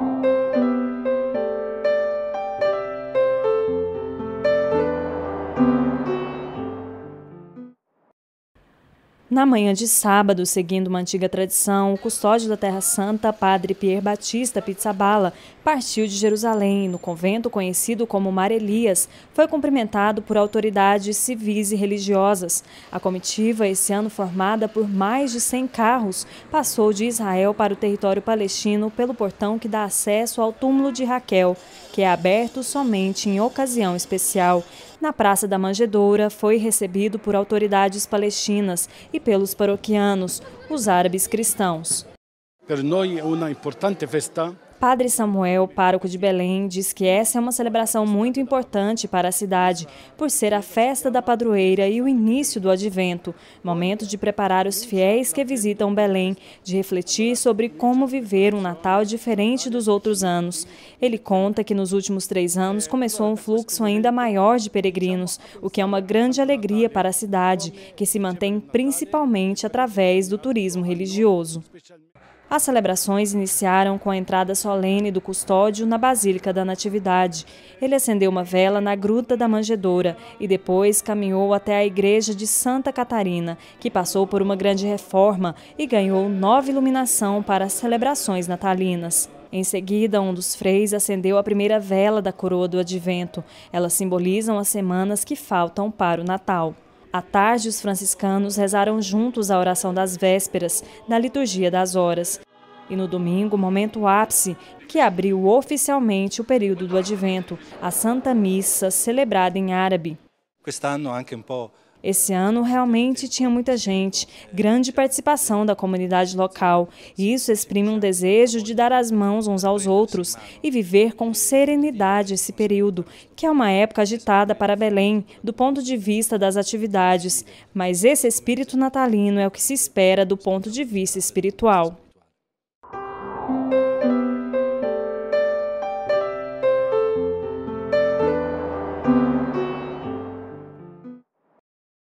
Thank you. Na manhã de sábado, seguindo uma antiga tradição, o custódio da Terra Santa, Padre Pierre Batista Pizzabala, partiu de Jerusalém. No convento conhecido como Mar Elias, foi cumprimentado por autoridades civis e religiosas. A comitiva, esse ano formada por mais de 100 carros, passou de Israel para o território palestino pelo portão que dá acesso ao túmulo de Raquel, que é aberto somente em ocasião especial na Praça da Manjedoura, foi recebido por autoridades palestinas e pelos paroquianos, os árabes cristãos. Para nós é uma importante festa Padre Samuel, pároco de Belém, diz que essa é uma celebração muito importante para a cidade, por ser a festa da padroeira e o início do advento, momento de preparar os fiéis que visitam Belém, de refletir sobre como viver um Natal diferente dos outros anos. Ele conta que nos últimos três anos começou um fluxo ainda maior de peregrinos, o que é uma grande alegria para a cidade, que se mantém principalmente através do turismo religioso. As celebrações iniciaram com a entrada solene do custódio na Basílica da Natividade. Ele acendeu uma vela na Gruta da Manjedoura e depois caminhou até a Igreja de Santa Catarina, que passou por uma grande reforma e ganhou nova iluminação para as celebrações natalinas. Em seguida, um dos freis acendeu a primeira vela da coroa do advento. Elas simbolizam as semanas que faltam para o Natal. À tarde, os franciscanos rezaram juntos a oração das vésperas, na liturgia das horas. E no domingo, momento ápice, que abriu oficialmente o período do advento, a Santa Missa, celebrada em árabe. Esse ano realmente tinha muita gente, grande participação da comunidade local. E isso exprime um desejo de dar as mãos uns aos outros e viver com serenidade esse período, que é uma época agitada para Belém, do ponto de vista das atividades. Mas esse espírito natalino é o que se espera do ponto de vista espiritual.